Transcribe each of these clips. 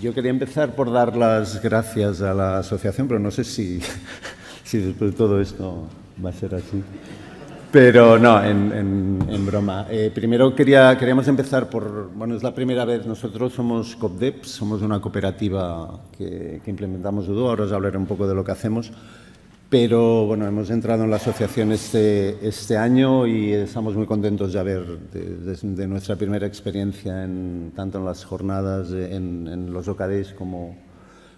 Yo quería empezar por dar las gracias a la asociación, pero no sé si, si después de todo esto va a ser así. Pero no, en, broma. Eh, primero quería, queríamos empezar por, bueno, es la primera vez, nosotros somos COPDEP, somos una cooperativa que, implementamos UDO, ahora os hablaré un poco de lo que hacemos. Pero bueno, hemos entrado en la asociación este, este año y estamos muy contentos de haber, de, nuestra primera experiencia, en, tanto en las jornadas, en, los OCADEs como,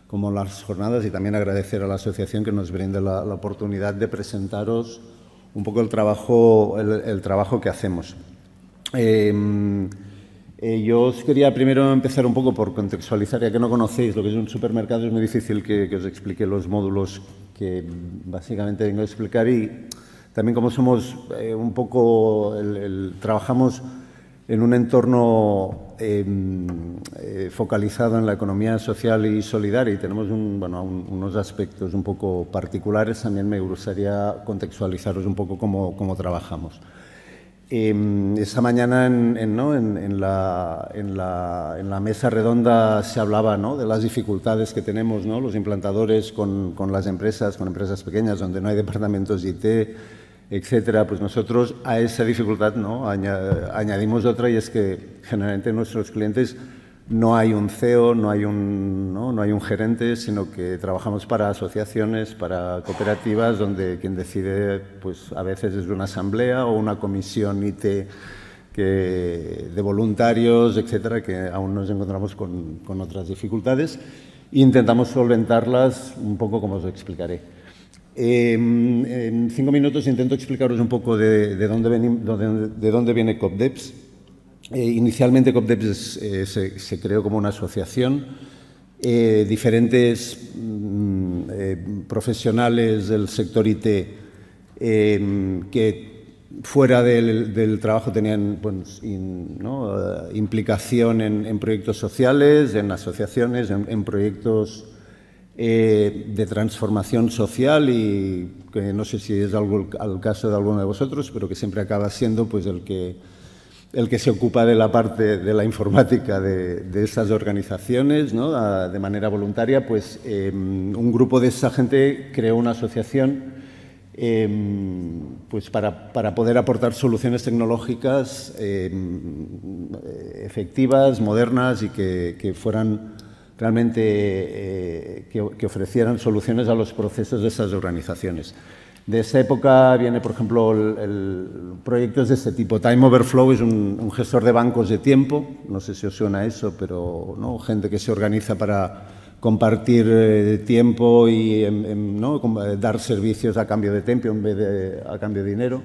como en las jornadas, y también agradecer a la asociación que nos brinde la, oportunidad de presentaros un poco el trabajo, el, trabajo que hacemos. Em, eh, yo os quería primero empezar un poco por contextualizar, ya que no conocéis lo que es un supermercado, es muy difícil que, que os explique los módulos que básicamente vengo a explicar y también como somos eh, un poco, trabajamos en un entorno em, eh, focalizado en la economía social y solidaria y tenemos unos aspectos un poco particulares, también me gustaría contextualizaros un poco cómo trabajamos. Eh, esa mañana en, la, mesa redonda se hablaba de las dificultades que tenemos los implantadores con, las empresas, con empresas pequeñas donde no hay departamentos de IT, etcétera. Pues nosotros a esa dificultad añadimos otra y es que generalmente nuestros clientes no hay un CEO, no hay un, ¿no? hay un gerente, sino que trabajamos para asociaciones, para cooperativas, donde quien decide, pues a veces es una asamblea o una comisión IT que, de voluntarios, etcétera, que aún nos encontramos con, otras dificultades intentamos solventarlas un poco como os explicaré. Em, en cinco minutos intento explicaros un poco de, de, dónde, de, de dónde viene COPDEPS eh, inicialmente COPDEPS eh, se, creó como una asociación. Eh, diferentes mm, profesionales del sector IT em, que fuera del, trabajo tenían implicación en, proyectos sociales, en asociaciones, en, proyectos de transformación social y que no sé si es algo al caso de alguno de vosotros, pero que siempre acaba siendo pues, el que el que se ocupa de la parte de la informática de, esas organizaciones de manera voluntaria, pues em, un grupo de esa gente creó una asociación em, pues, para, poder aportar soluciones tecnológicas em, efectivas, modernas y que, fueran realmente, eh, que ofrecieran soluciones a los procesos de esas organizaciones. De esa época viene, por ejemplo, el, el, proyectos de este tipo. Time Overflow es un, gestor de bancos de tiempo, no sé si os suena eso, pero gente que se organiza para compartir eh, tiempo y eh, dar servicios a cambio de tiempo en vez de a cambio de dinero.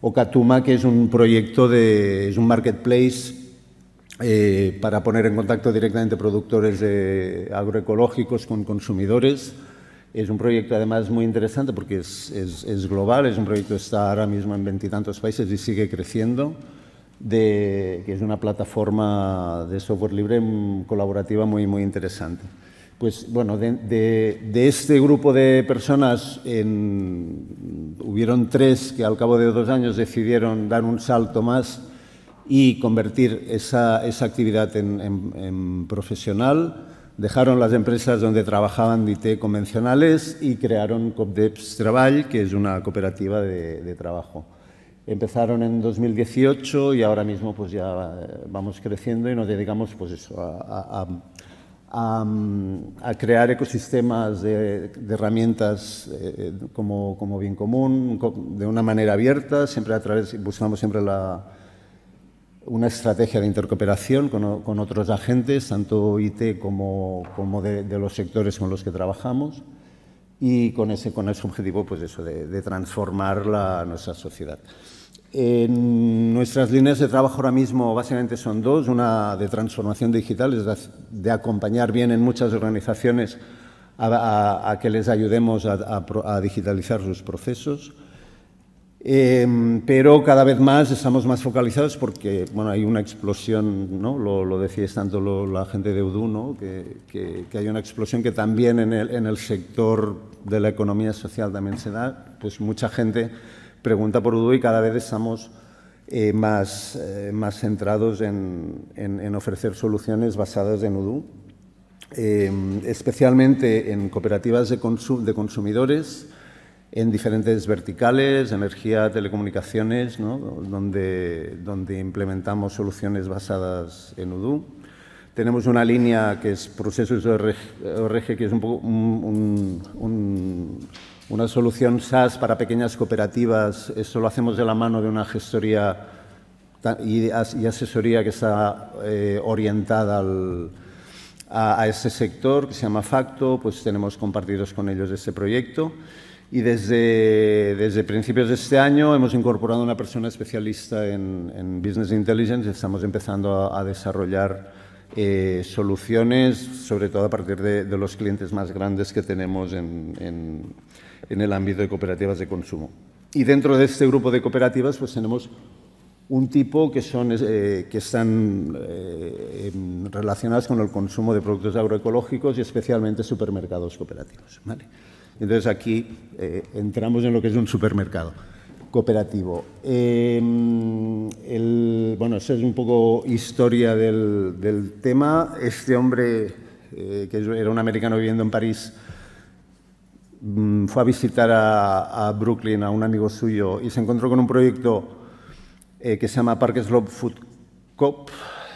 O Katuma, que es un proyecto de es un marketplace eh, para poner en contacto directamente productores de agroecológicos con consumidores es un proyecto además muy interesante porque es, global, es un proyecto que está ahora mismo en veintitantos países y sigue creciendo, que es una plataforma de software libre colaborativa muy, muy interesante. Pues bueno, de, este grupo de personas en, hubieron tres que al cabo de dos años decidieron dar un salto más y convertir esa, esa actividad en, en profesional. Dejaron las empresas donde trabajaban de IT convencionales y crearon COPDEPS trabal que es una cooperativa de, trabajo. Empezaron en 2018 y ahora mismo pues ya eh, vamos creciendo y nos dedicamos pues eso, a, crear ecosistemas de, herramientas eh, eh, como, como, bien común, de una manera abierta, siempre a través, buscamos siempre la, una estrategia de intercooperación con, otros agentes, tanto IT como, como de, los sectores con los que trabajamos, y con ese, con ese objetivo pues eso, de, transformar nuestra sociedad. En nuestras líneas de trabajo ahora mismo básicamente son dos, una de transformación digital, es de, acompañar bien en muchas organizaciones a, que les ayudemos a digitalizar sus procesos, Em, pero cada vez más estamos más focalizados porque bueno, hay una explosión, ¿no? lo, lo decíais tanto la gente de UDU, ¿no? que, hay una explosión que también en el, sector de la economía social también se da, pues mucha gente pregunta por UDU y cada vez estamos eh, más, eh, más centrados en, ofrecer soluciones basadas en UDU, em, especialmente en cooperativas de consumidores en diferentes verticales, energía, telecomunicaciones, donde, implementamos soluciones basadas en Udu. Tenemos una línea que es Procesos ORG, que es una solución SaaS para pequeñas cooperativas. Eso lo hacemos de la mano de una gestoría y, asesoría que está eh, orientada al, a, ese sector, que se llama Facto. Pues tenemos compartidos con ellos ese proyecto. Y desde, desde principios de este año hemos incorporado una persona especialista en, Business Intelligence. Estamos empezando a, desarrollar eh, soluciones, sobre todo a partir de, los clientes más grandes que tenemos en, el ámbito de cooperativas de consumo. Y dentro de este grupo de cooperativas pues tenemos un tipo que, son, eh, que están eh, em, relacionadas con el consumo de productos agroecológicos y especialmente supermercados cooperativos. Entonces aquí eh, entramos en lo que es un supermercado cooperativo. Em, bueno, eso es un poco historia del, tema. Este hombre, eh, que era un americano viviendo en París, mm, fue a visitar a, Brooklyn a un amigo suyo y se encontró con un proyecto eh, que se llama Park Slope Food Coop,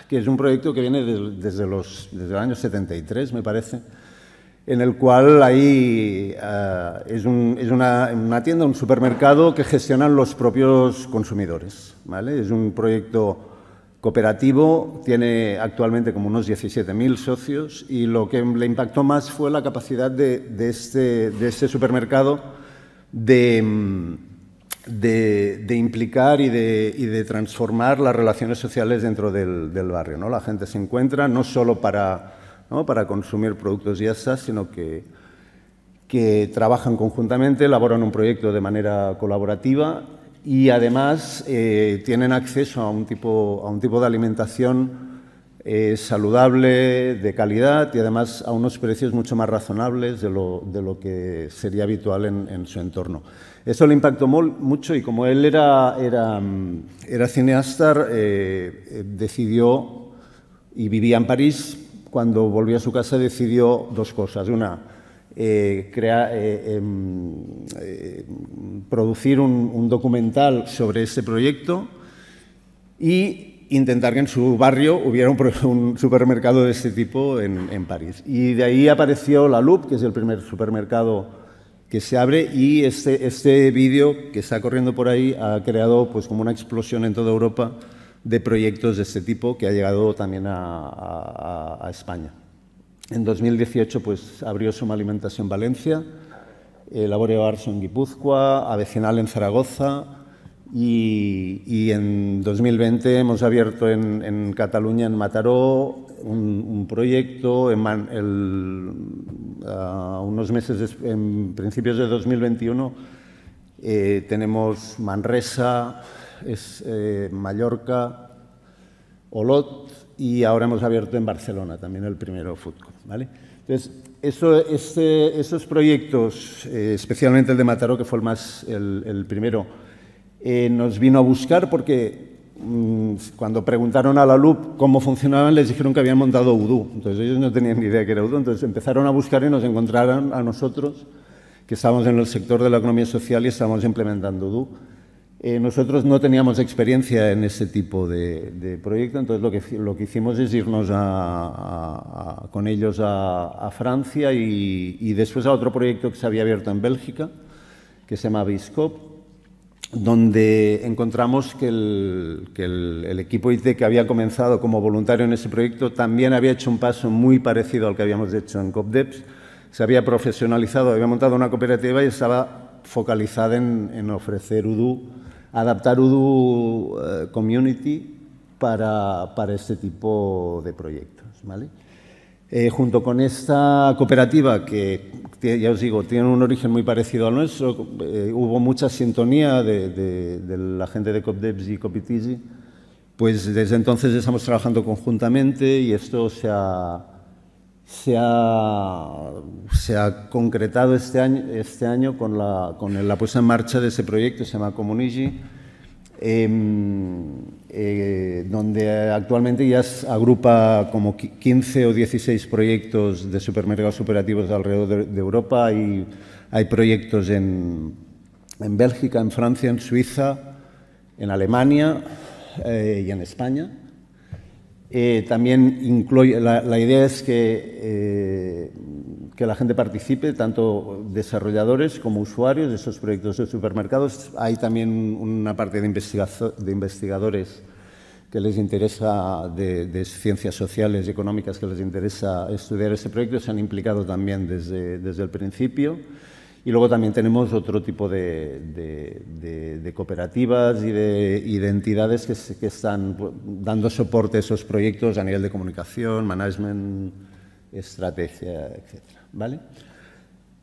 que es un proyecto que viene desde, los, desde el año 73, me parece en el cual ahí eh, es, una, tienda, un supermercado que gestionan los propios consumidores. ¿vale? Es un proyecto cooperativo, tiene actualmente como unos 17.000 socios y lo que le impactó más fue la capacidad de, este, este, supermercado de, implicar y, de, transformar las relaciones sociales dentro del, barrio. La gente se encuentra no solo para ¿no? para consumir productos y asas, sino que, que trabajan conjuntamente, elaboran un proyecto de manera colaborativa y además eh, tienen acceso a un tipo, a un tipo de alimentación eh, saludable, de calidad y además a unos precios mucho más razonables de lo, que sería habitual en, su entorno. Eso le impactó mucho y como él era, era, cineasta, eh, decidió y vivía en París, cuando volvió a su casa decidió dos cosas. Una, eh, eh, em, eh, producir un, documental sobre este proyecto y intentar que en su barrio hubiera un, supermercado de este tipo en, París. Y de ahí apareció La Loop, que es el primer supermercado que se abre, y este, este, vídeo que está corriendo por ahí ha creado pues, como una explosión en toda Europa de proyectos de este tipo que ha llegado también a, España. En 2018 pues, abrió Suma Alimentación Valencia, el eh, Barso en Guipúzcoa, Avecinal en Zaragoza, y, en 2020 hemos abierto en, Cataluña, en Mataró, un, proyecto. En unos meses, en principios de 2021, eh, tenemos Manresa, es eh, Mallorca, Olot y ahora hemos abierto en Barcelona también el primero FUTCO. ¿vale? Entonces, este, esos proyectos, eh, especialmente el de Mataró, que fue el, más, el, primero, eh, nos vino a buscar porque mm, cuando preguntaron a la LUP cómo funcionaban, les dijeron que habían montado Udu. Entonces ellos no tenían ni idea que era Udu. Entonces empezaron a buscar y nos encontraron a nosotros, que estábamos en el sector de la economía social y estábamos implementando Udu. Eh, nosotros no teníamos experiencia en ese tipo de, de proyecto, entonces lo que, lo que, hicimos es irnos con ellos a, Francia y, después a otro proyecto que se había abierto en Bélgica, que se llama Biscop, donde encontramos que, el, equipo IT que había comenzado como voluntario en ese proyecto también había hecho un paso muy parecido al que habíamos hecho en COPDEPS. Se había profesionalizado, había montado una cooperativa y estaba focalizada en, en ofrecer UDU adaptar Udu eh, Community para, para, este tipo de proyectos. ¿vale? Eh, junto con esta cooperativa, que ya os digo, tiene un origen muy parecido al nuestro, eh, hubo mucha sintonía de, de, la gente de COPDEPS y COPITIGI, pues desde entonces estamos trabajando conjuntamente y esto se ha, se ha, concretado este año, este año con, la, con la puesta en marcha de ese proyecto, se llama Comunigi, em, eh, donde actualmente ya agrupa como 15 o 16 proyectos de supermercados operativos alrededor de, Europa. y hay proyectos en, en, Bélgica, en Francia, en Suiza, en Alemania eh, y en España. Eh, también incluye, la, idea es que, eh, que, la gente participe, tanto desarrolladores como usuarios de esos proyectos de supermercados. Hay también una parte de, de investigadores que les interesa, de, ciencias sociales y económicas que les interesa estudiar ese proyecto, se han implicado también desde, desde el principio. Y luego también tenemos otro tipo de, cooperativas y, de, identidades que, están pues, dando soporte a esos proyectos a nivel de comunicación, management, estrategia, etc. ¿Vale?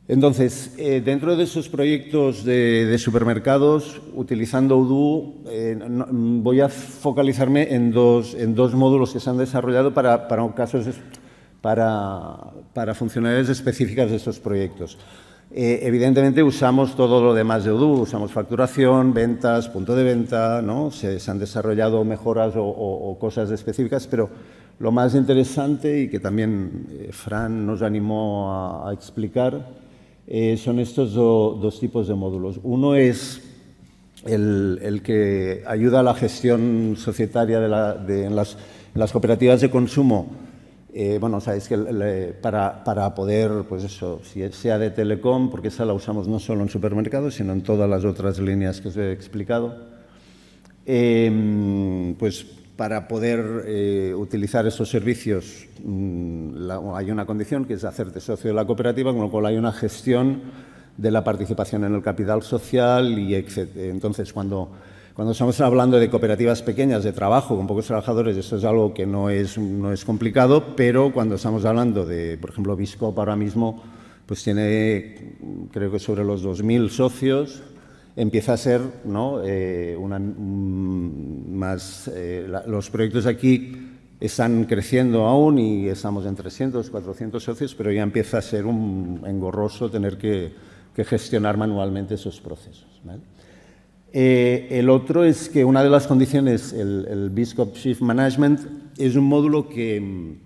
Entonces, eh, dentro de esos proyectos de, supermercados, utilizando UDU, eh, voy a focalizarme en dos, módulos que se han desarrollado para, casos, para, para funcionalidades específicas de esos proyectos. Eh, evidentemente usamos todo lo demás de Odoo, usamos facturación, ventas, punto de venta, ¿no? se, han desarrollado mejoras o, cosas específicas, pero lo más interesante y que también eh, Fran nos animó a, explicar eh, son estos dos tipos de módulos. Uno es el, que ayuda a la gestión societaria de, en las cooperativas de consumo eh, bueno, sabéis que eh, para, para, poder, pues eso, si sea de telecom, porque esa la usamos no solo en supermercados, sino en todas las otras líneas que os he explicado, em, pues para poder eh, utilizar esos servicios mm, hay una condición que es hacerte socio de la cooperativa, con lo cual hay una gestión de la participación en el capital social y etc. Entonces, cuando cuando estamos hablando de cooperativas pequeñas de trabajo con pocos trabajadores, esto es algo que no es, complicado, pero cuando estamos hablando de, por ejemplo, Biscop ahora mismo, pues tiene, creo que sobre los 2.000 socios, empieza a ser ¿no? Eh, mm, más... Eh, los proyectos aquí están creciendo aún y estamos en 300, 400 socios, pero ya empieza a ser un engorroso tener que, gestionar manualmente esos procesos. Eh, el otro es que una de las condiciones, el, el Shift Management, es un módulo que,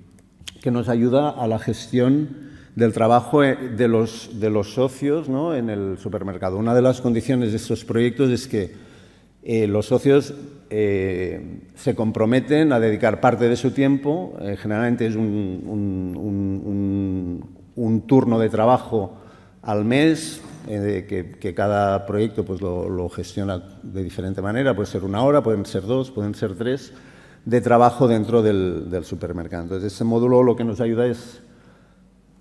nos ayuda a la gestión del trabajo eh, de los, de los socios ¿no? en el supermercado. Una de las condiciones de estos proyectos es que eh, los socios se comprometen a dedicar parte de su tiempo, generalmente es un turno de trabajo al mes, eh, que, cada proyecto pues, lo, gestiona de diferente manera, puede ser una hora, pueden ser dos, pueden ser tres, de trabajo dentro del, supermercado. Entonces, ese módulo lo que nos ayuda es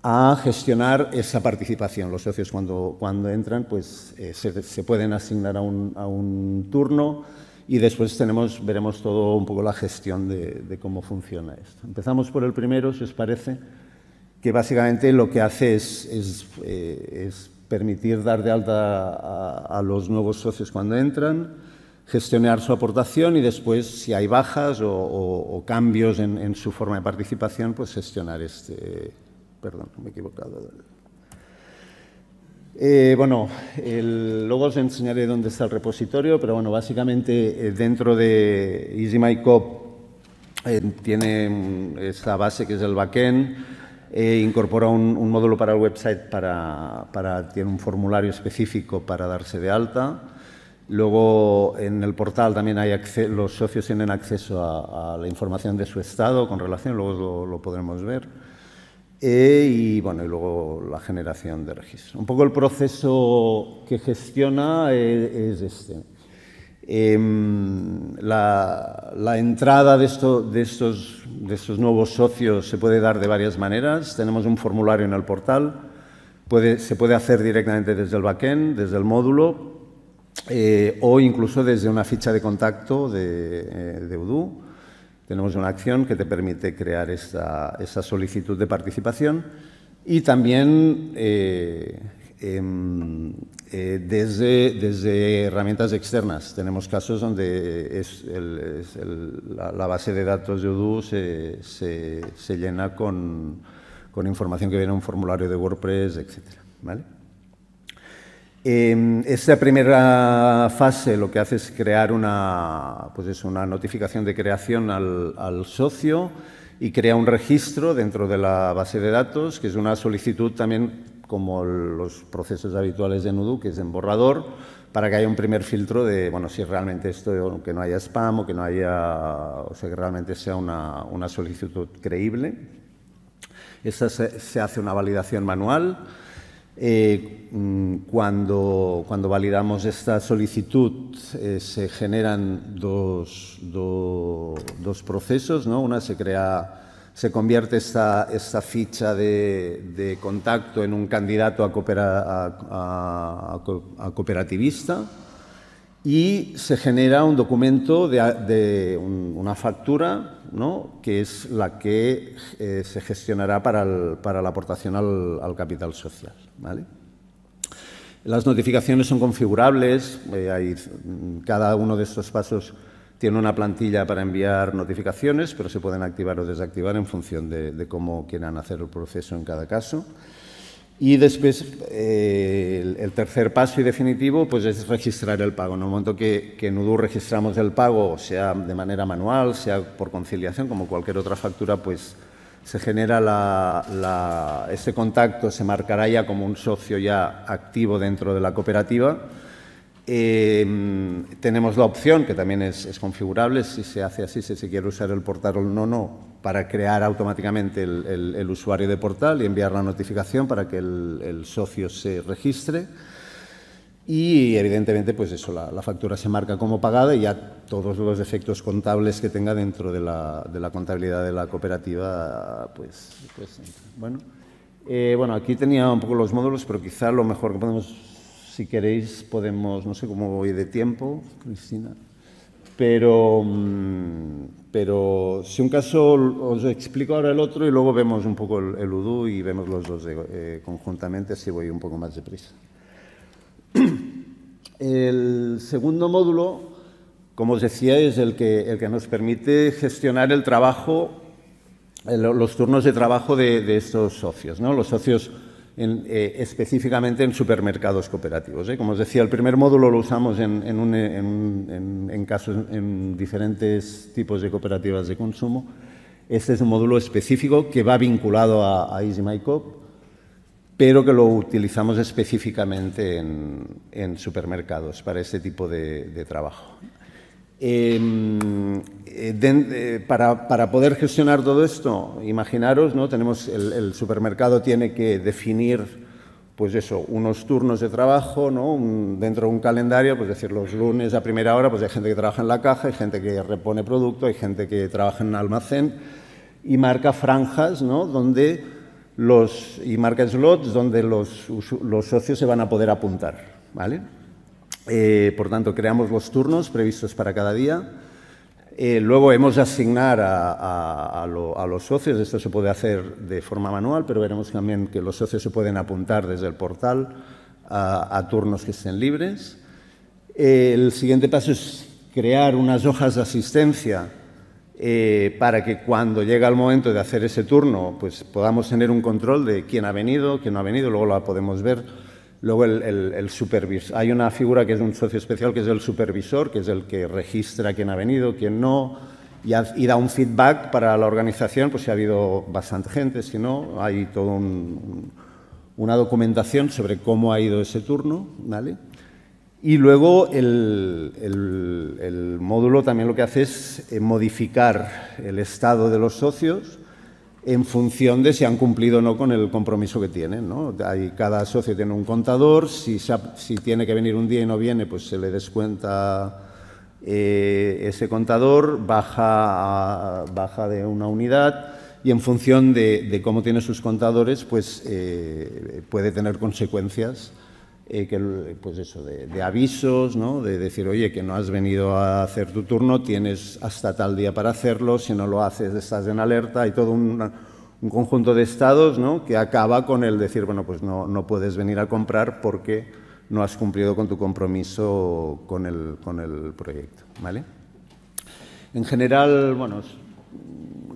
a gestionar esa participación. Los socios cuando, cuando entran pues, eh, se, pueden asignar a un, turno y después tenemos, veremos todo un poco la gestión de, cómo funciona esto. Empezamos por el primero, si os parece que básicamente lo que hace es, es eh, permitir dar de alta a, los nuevos socios cuando entran, gestionar su aportación y después, si hay bajas o, cambios en, su forma de participación, pues gestionar este... Perdón, me he equivocado. Eh, bueno, luego os enseñaré dónde está el repositorio, pero bueno, básicamente eh, dentro de EasyMyCop eh, tiene mm, esta base que es el backend, e incorpora un, módulo para el website para, tiene un formulario específico para darse de alta. Luego en el portal también hay los socios tienen acceso a, la información de su estado con relación, luego lo, podremos ver. E, y bueno, y luego la generación de registro. Un poco el proceso que gestiona eh, es este. Em, la, entrada de, esto, de, estos, de estos nuevos socios se puede dar de varias maneras. Tenemos un formulario en el portal, puede, se puede hacer directamente desde el backend, desde el módulo, eh, o incluso desde una ficha de contacto de, UDU. Eh, Tenemos una acción que te permite crear esta, solicitud de participación y también eh, em, eh, desde, desde, herramientas externas. Tenemos casos donde la, base de datos de Odoo se, llena con, información que viene en un formulario de WordPress, etc. ¿Vale? esta primera fase lo que hace es crear una, pues es una notificación de creación al socio y crea un registro dentro de la base de datos, que es una solicitud también como los procesos habituales de Nudu, que es en borrador, para que haya un primer filtro de, bueno, si realmente esto, que no haya spam o que no haya, o sea, que realmente sea una, una solicitud creíble. Esta se, hace una validación manual. Eh, mm, cuando, cuando, validamos esta solicitud eh, se generan dos, dos procesos, ¿no? Una se crea se convierte esta, ficha de, contacto en un candidato a, cooperativista y se genera un documento de, una factura que es la que eh, se gestionará para, la aportación al, capital social. Las notificaciones son configurables, eh, hay, cada uno de estos pasos tiene una plantilla para enviar notificaciones, pero se pueden activar o desactivar en función de, cómo quieran hacer el proceso en cada caso. Y después, eh, el, tercer paso y definitivo pues es registrar el pago. En el momento que, que en Udu registramos el pago, sea de manera manual, sea por conciliación, como cualquier otra factura, pues se genera la, ese contacto, se marcará ya como un socio ya activo dentro de la cooperativa Em, tenemos la opción, que también es, configurable, si se hace así, si se quiere usar el portal o no, no, para crear automáticamente el, usuario de portal y enviar la notificación para que el, socio se registre. Y evidentemente, pues eso, la, factura se marca como pagada y ya todos los efectos contables que tenga dentro de la, de la contabilidad de la cooperativa, pues, pues bueno. Eh, bueno, aquí tenía un poco los módulos, pero quizá lo mejor que podemos si queréis podemos, no sé cómo voy de tiempo, Cristina, pero, mm, pero si un caso os explico ahora el otro y luego vemos un poco el, UDU y vemos los dos eh, eh, conjuntamente, así voy un poco más deprisa. El segundo módulo, como os decía, es el que, el que nos permite gestionar el trabajo, los turnos de trabajo de, de estos socios, ¿no? los socios eh, específicamente en supermercados cooperativos. ¿eh? Como os decía, el primer módulo lo usamos en, eh, en, diferentes tipos de cooperativas de consumo. Este es un módulo específico que va vinculado a, a Easy pero que lo utilizamos específicamente en, supermercados para este tipo de trabajo. Em, eh, eh, para, poder gestionar todo esto, imaginaros, ¿no? Tenemos el, supermercado tiene que definir pues eso, unos turnos de trabajo, ¿no? dentro de un calendario, pues decir, los lunes a primera hora, pues hay gente que trabaja en la caja, hay gente que repone producto, hay gente que trabaja en almacén y marca franjas, ¿no? Donde los, y marca slots donde los, los socios se van a poder apuntar, ¿vale? Eh, por tanto, creamos los turnos previstos para cada día. Eh, luego hemos de asignar a, los socios, esto se puede hacer de forma manual, pero veremos también que los socios se pueden apuntar desde el portal a, turnos que estén libres. Eh, el siguiente paso es crear unas hojas de asistencia para que cuando llega el momento de hacer ese turno, pues podamos tener un control de quién ha venido, quién no ha venido, luego lo podemos ver Luego el, supervisor. Hay una figura que es un socio especial, que es el supervisor, que es el que registra quién ha venido, quién no, y, da un feedback para la organización, pues si ha habido bastante gente, si no, hay toda una documentación sobre cómo ha ido ese turno, Y luego el, módulo también lo que hace es eh, modificar el estado de los socios en función de si han cumplido o no con el compromiso que tienen. cada socio tiene un contador, si, tiene que venir un día y no viene, pues se le descuenta eh, ese contador, baja, baja de una unidad y en función de, cómo tiene sus contadores, pues eh, puede tener consecuencias eh, pues eso, de, avisos, ¿no? de decir, oye, que no has venido a hacer tu turno, tienes hasta tal día para hacerlo, si no lo haces estás en alerta, hay todo un, conjunto de estados que acaba con el decir, bueno, pues no, puedes venir a comprar porque no has cumplido con tu compromiso con el, con el proyecto. En general, bueno,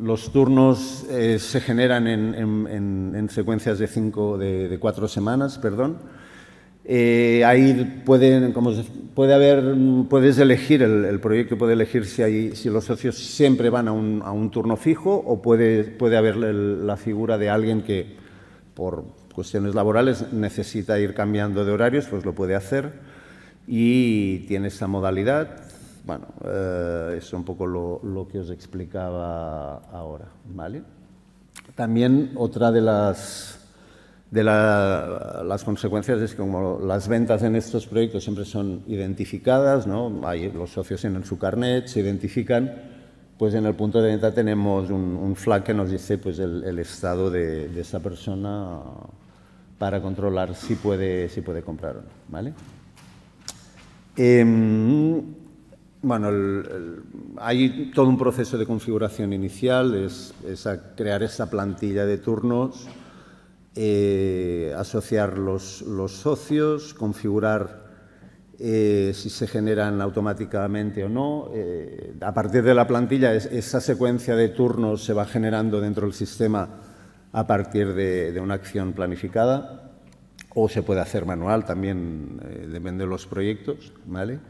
los turnos eh, se generan en, secuencias de, cinco, de cuatro semanas, perdón, eh, ahí pueden, puede haber, puedes elegir, el, proyecto puede elegir si, si los socios siempre van a un, turno fijo o puede, puede haber la figura de alguien que por cuestiones laborales necesita ir cambiando de horarios, pues lo puede hacer y tiene esa modalidad. Bueno, eso eh, es un poco lo, lo, que os explicaba ahora, ¿vale? También otra de las de las consecuencias es que como las ventas en estos proyectos siempre son identificadas, ¿no? Hay, los socios tienen su carnet, se identifican, pues en el punto de venta tenemos un, un flag que nos dice pues el, estado de, esa persona para controlar si puede, si puede comprar o no. ¿vale? Em, bueno, hay todo un proceso de configuración inicial, es, crear esa plantilla de turnos eh, asociar los, socios, configurar eh, si se generan automáticamente o no. Eh, a partir de la plantilla, esa secuencia de turnos se va generando dentro del sistema a partir de, una acción planificada o se puede hacer manual también, depende de los proyectos. ¿vale?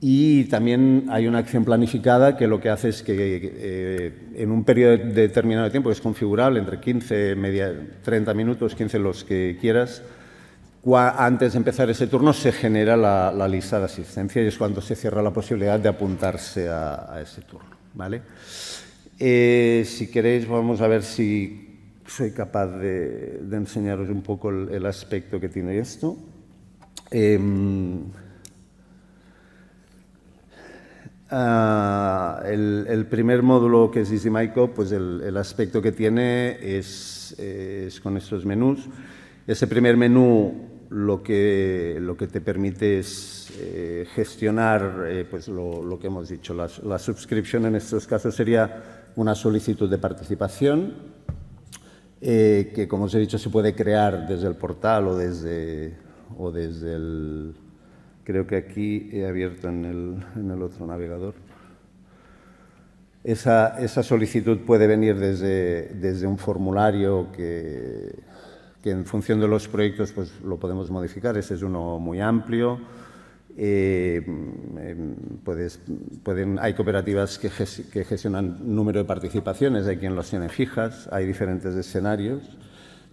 Y también hay una acción planificada que lo que hace es que eh, eh, en un periodo determinado de tiempo, que es configurable entre 15, media, 30 minutos, 15 los que quieras, antes de empezar ese turno se genera la, lista de asistencia y es cuando se cierra la posibilidad de apuntarse a, ese turno. ¿vale? Eh, si queréis, vamos a ver si soy capaz de, enseñaros un poco el, aspecto que tiene esto. Em, Ah, el, primer módulo que es Easy pues el, aspecto que tiene es, con estos menús. Ese primer menú lo que, lo que te permite es eh, gestionar eh, pues lo, que hemos dicho. La, la en estos casos sería una solicitud de participación eh, que, como os he dicho, se puede crear desde el portal o desde, o desde el Creo que aquí he abierto en el, otro navegador. Esa, solicitud puede venir desde, un formulario que, en función de los proyectos pues, lo podemos modificar. Ese es uno muy amplio. Eh, em, pueden, hay cooperativas que, que, gestionan número de participaciones, hay quien los tiene fijas, hay diferentes escenarios.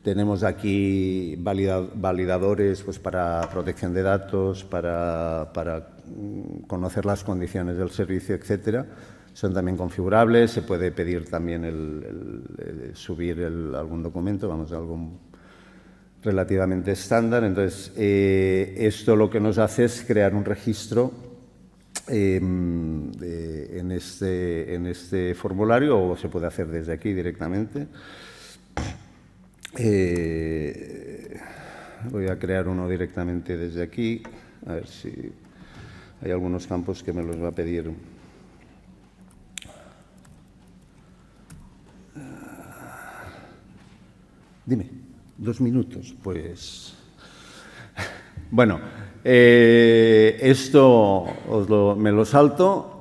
Tenemos aquí validadores pues, para protección de datos, para, mm, conocer las condiciones del servicio, etcétera. Son también configurables, se puede pedir también subir algún documento, vamos, algo relativamente estándar. Entonces, eh, esto lo que nos hace es crear un registro em, este, en este formulario o se puede hacer desde aquí directamente. Eh, voy a crear uno directamente desde aquí, a ver si hay algunos campos que me los va a pedir. Ah, dime, dos minutos, pues... Bueno, eh, esto me lo salto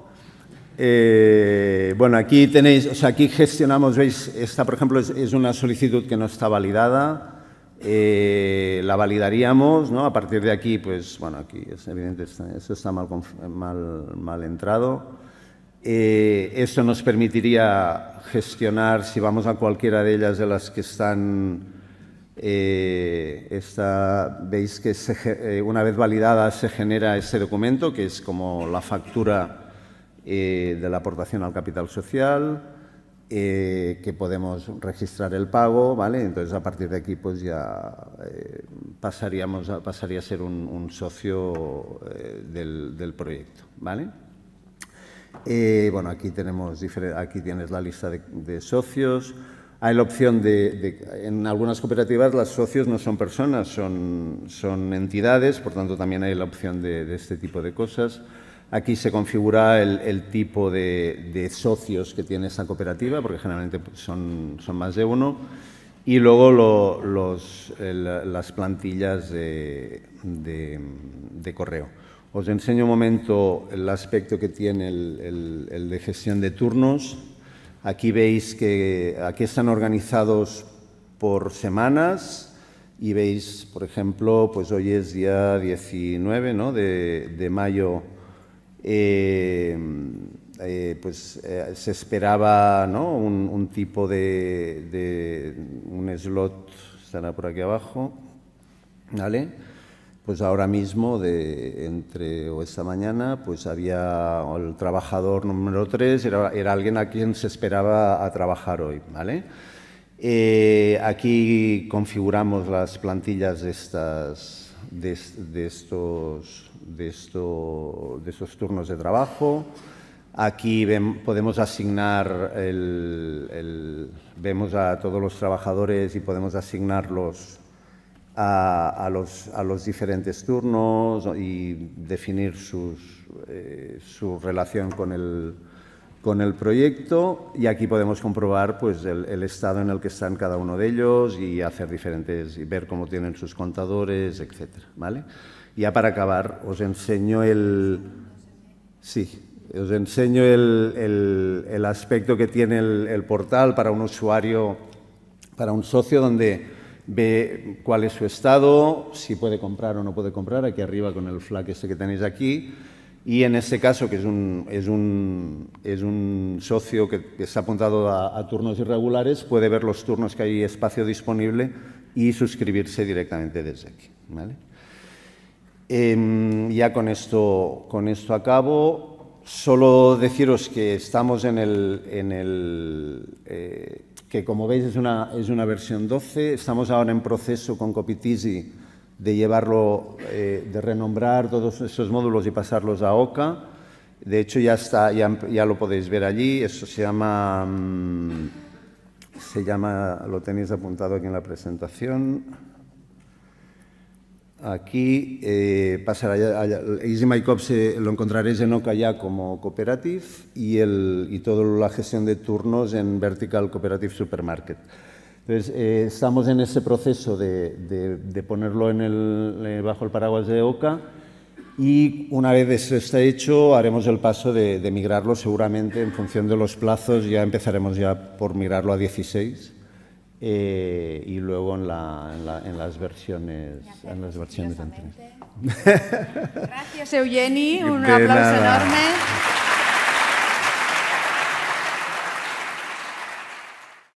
eh, bueno, aquí tenéis, o sea, aquí gestionamos, veis, esta por ejemplo es, una solicitud que no está validada, eh, la validaríamos, ¿no? A partir de aquí, pues, bueno, aquí es evidente, está, esto está mal, mal, mal entrado. Eh, esto nos permitiría gestionar, si vamos a cualquiera de ellas de las que están, eh, está, veis que una vez validada se genera este documento, que es como la factura eh, de la aportación al capital social, eh, que podemos registrar el pago, ¿vale? Entonces, a partir de aquí, pues ya eh, pasaríamos pasaría a ser un, socio del, proyecto, ¿vale? bueno, aquí tenemos aquí tienes la lista de, socios. Hay la opción de, en algunas cooperativas los socios no son personas, son, son entidades, por tanto también hay la opción de este tipo de cosas. Aquí se configura el, tipo de, socios que tiene esa cooperativa, porque generalmente son, más de uno, y luego las plantillas de, correo. Os enseño un momento el aspecto que tiene el, de gestión de turnos. Aquí veis que aquí están organizados por semanas, y veis, por ejemplo, pues hoy es día 19 ¿no? de mayo Em, eh, pues eh, se esperaba un, tipo de, un slot, estará por aquí abajo, ¿vale? Pues ahora mismo, de, entre o esta mañana, pues había el trabajador número 3, era, alguien a quien se esperaba a trabajar hoy, ¿vale? Eh, aquí configuramos las plantillas de estas de, estos, de, esto, de estos turnos de trabajo. Aquí podemos asignar, el, vemos a todos los trabajadores y podemos asignarlos a, los, diferentes turnos y definir sus, eh, su relación con el, con el proyecto y aquí podemos comprobar pues, el, estado en el que están cada uno de ellos y hacer diferentes y ver cómo tienen sus contadores, etc. ¿vale? Ya para acabar, os enseño el. Sí, os enseño el, el, el aspecto que tiene el, portal para un usuario, para un socio, donde ve cuál es su estado, si puede comprar o no puede comprar, aquí arriba con el flag este que tenéis aquí y en este caso, que es un, es un, socio que, se está apuntado a, turnos irregulares, puede ver los turnos que hay espacio disponible y suscribirse directamente desde aquí. Em, ya con esto, con esto acabo. Solo deciros que estamos en el... En el eh, que como veis es una, versión 12, estamos ahora en proceso con Copitisi de llevarlo, eh, de renombrar todos esos módulos y pasarlos a OCA. De hecho, ya, está, ya, lo podéis ver allí. Eso se llama, mm, se llama, lo tenéis apuntado aquí en la presentación. Aquí eh, Easy se, lo encontraréis en OCA ya como cooperative y, el, y toda la gestión de turnos en Vertical Cooperative Supermarket. Entonces, eh, estamos en ese proceso de, ponerlo eh, bajo el paraguas de OCA y una vez eso esté hecho haremos el paso de, migrarlo seguramente en función de los plazos, ya empezaremos ya por migrarlo a 16 eh, y luego en, las versiones. En las versiones Gracias Eugeni, un aplauso enorme.